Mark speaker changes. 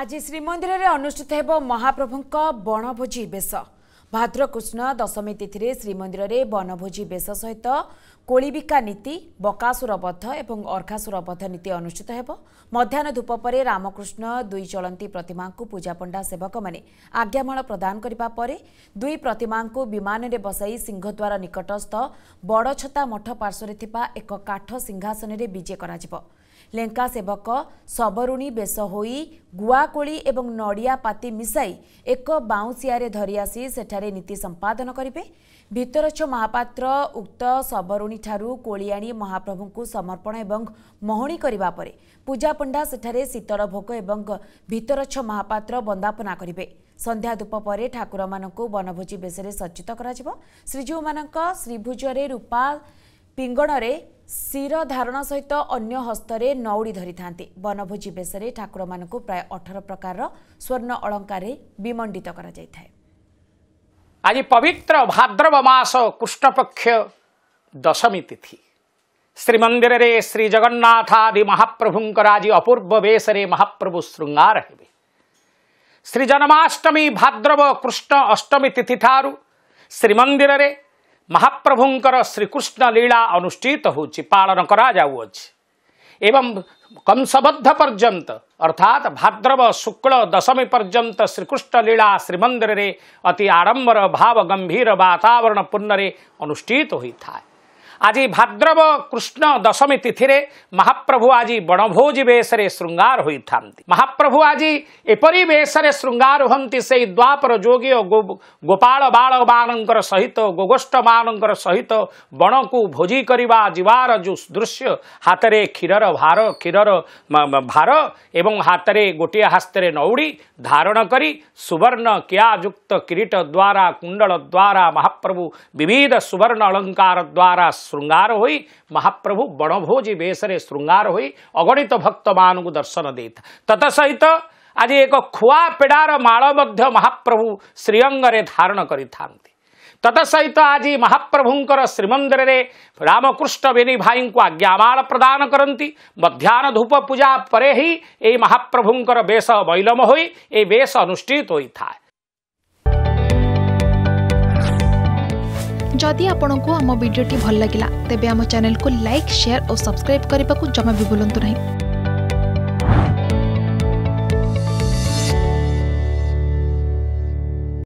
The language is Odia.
Speaker 1: ଆଜି ଶ୍ରୀମନ୍ଦିରରେ ଅନୁଷ୍ଠିତ ହେବ ମହାପ୍ରଭୁଙ୍କ ବଣଭୋଜି ବେଶ ଭାଦ୍ରକୃଷ୍ଣ ଦଶମୀ ତିଥିରେ ଶ୍ରୀମନ୍ଦିରରେ ବନଭୋଜି ବେଶ ସହିତ କୋଳିବିକା ନୀତି ବକାସୁରବଦ୍ଧ ଏବଂ ଅର୍ଘାସୁର ଅର୍ଘାସୁରବଦ୍ଧ ନୀତି ଅନୁଷ୍ଠିତ ହେବ ମଧ୍ୟାହ୍ନ ଧୂପ ପରେ ରାମକୃଷ୍ଣ ଦୁଇ ଚଳନ୍ତି ପ୍ରତିମାଙ୍କୁ ପୂଜାପଣ୍ଡା ସେବକମାନେ ଆଜ୍ଞାମାଳ ପ୍ରଦାନ କରିବା ପରେ ଦୁଇ ପ୍ରତିମାଙ୍କୁ ବିମାନରେ ବସାଇ ସିଂହଦ୍ୱାର ନିକଟସ୍ଥ ବଡ଼ଛତା ମଠ ପାର୍ଶ୍ୱରେ ଥିବା ଏକ କାଠ ସିଂହାସନରେ ବିଜେ କରାଯିବ ଲେଙ୍କା ସେବକ ଶବରୁଣୀ ବେଶ ହୋଇ ଗୁଆକୋଳି ଏବଂ ନଡ଼ିଆ ପାତି ମିଶାଇ ଏକ ବାଉଁଶିଆରେ ଧରିଆସି ସେଠାରେ ସଭାରେ ନୀତି ସମ୍ପାଦନ କରିବେ ଭିତରଛ ମହାପାତ୍ର ଉକ୍ତ ଶବରୁଣୀଠାରୁ କୋଳିଆଣି ମହାପ୍ରଭୁଙ୍କୁ ସମର୍ପଣ ଏବଂ ମହଣି କରିବା ପରେ ପୂଜାପଣ୍ଡା ସେଠାରେ ଶୀତଳ ଭୋଗ ଏବଂ ଭିତରଛ ମହାପାତ୍ର ବନ୍ଦାପନା କରିବେ ସନ୍ଧ୍ୟାଧୂପ ପରେ ଠାକୁରମାନଙ୍କୁ ବନଭୋଜି ବେଶରେ ସଜ୍ଜିତ କରାଯିବ ଶ୍ରୀଜୀଉମାନଙ୍କ ଶ୍ରୀଭୁଜରେ ରୂପା ପିଙ୍ଗଣରେ ଶିର ଧାରଣ ସହିତ ଅନ୍ୟ ହସ୍ତରେ ନଉଡ଼ି ଧରିଥାନ୍ତି ବନଭୋଜି ବେଶରେ ଠାକୁରମାନଙ୍କୁ ପ୍ରାୟ ଅଠର ପ୍ରକାରର ସ୍ୱର୍ଣ୍ଣ ଅଳଙ୍କାରରେ ବିମଣ୍ଡିତ କରାଯାଇଥାଏ
Speaker 2: ଆଜି ପବିତ୍ର ଭାଦ୍ରବ ମାସ କୃଷ୍ଣପକ୍ଷ ଦଶମୀ ତିଥି ଶ୍ରୀମନ୍ଦିରରେ ଶ୍ରୀଜଗନ୍ନାଥ ଆଦି ମହାପ୍ରଭୁଙ୍କର ଆଜି ଅପୂର୍ବ ବେଶରେ ମହାପ୍ରଭୁ ଶୃଙ୍ଗାର ହେବେ ଶ୍ରୀଜନ୍ମାଷ୍ଟମୀ ଭାଦ୍ରବ କୃଷ୍ଣ ଅଷ୍ଟମୀ ତିଥି ଠାରୁ ଶ୍ରୀମନ୍ଦିରରେ ମହାପ୍ରଭୁଙ୍କର ଶ୍ରୀକୃଷ୍ଣ ଲୀଳା ଅନୁଷ୍ଠିତ ହେଉଛି ପାଳନ କରାଯାଉଅଛି एवं कंसबद्ध पर्यंत अर्थात भाद्रव शुक्ल दशमी पर्यंत श्रीकृष्ण लीला श्रीमंदिर अति आडंबर भाव गंभीर वातावरण पुण्य अनुष्ठित होता है आज भाद्रव कृष्ण दशमी तिथिए महाप्रभु आज बणभोजी बेसी शृङ्ार हुँदै महाप्रभु आज एपरि बेसर शृङार हुँदै सही द्वापर जग्य गोपात गोगोष्ठमान सहित सहित बण को भोजी जो दृश्य हातले क्षिर भार क्षीर भार एवं हातले गोटिया हस्तै नौड़ी धारण गरि सुवर्ण द्वारा कुंडल द्वारा महाप्रभु विविध सुवर्ण अलंकार द्वारा श्रृंगार हो महाप्रभु बणभोजी बेसरे श्रृंगार हो अगणित तो भक्त मान दर्शन दे तत सहित आज एक खुआ पेड़ार मध्य महाप्रभु श्रीअंगे धारण कर तत सहित आज महाप्रभुंर श्रीमंदिर रामकृष्ण बेनी भाई को आज्ञा आज्ञामाल प्रदान करती मध्यान्ह धूप पूजा पर ही महाप्रभुं बेश मैलम हो बेश अनुषित होता है
Speaker 1: যদি আপনক আম ভিডিওটি ভাল লাগিলা তেবে আম চ্যানেলক লাইক শেয়ার অ সাবস্ক্রাইব করিবা কো জমা ভি বুলন্ত নাহি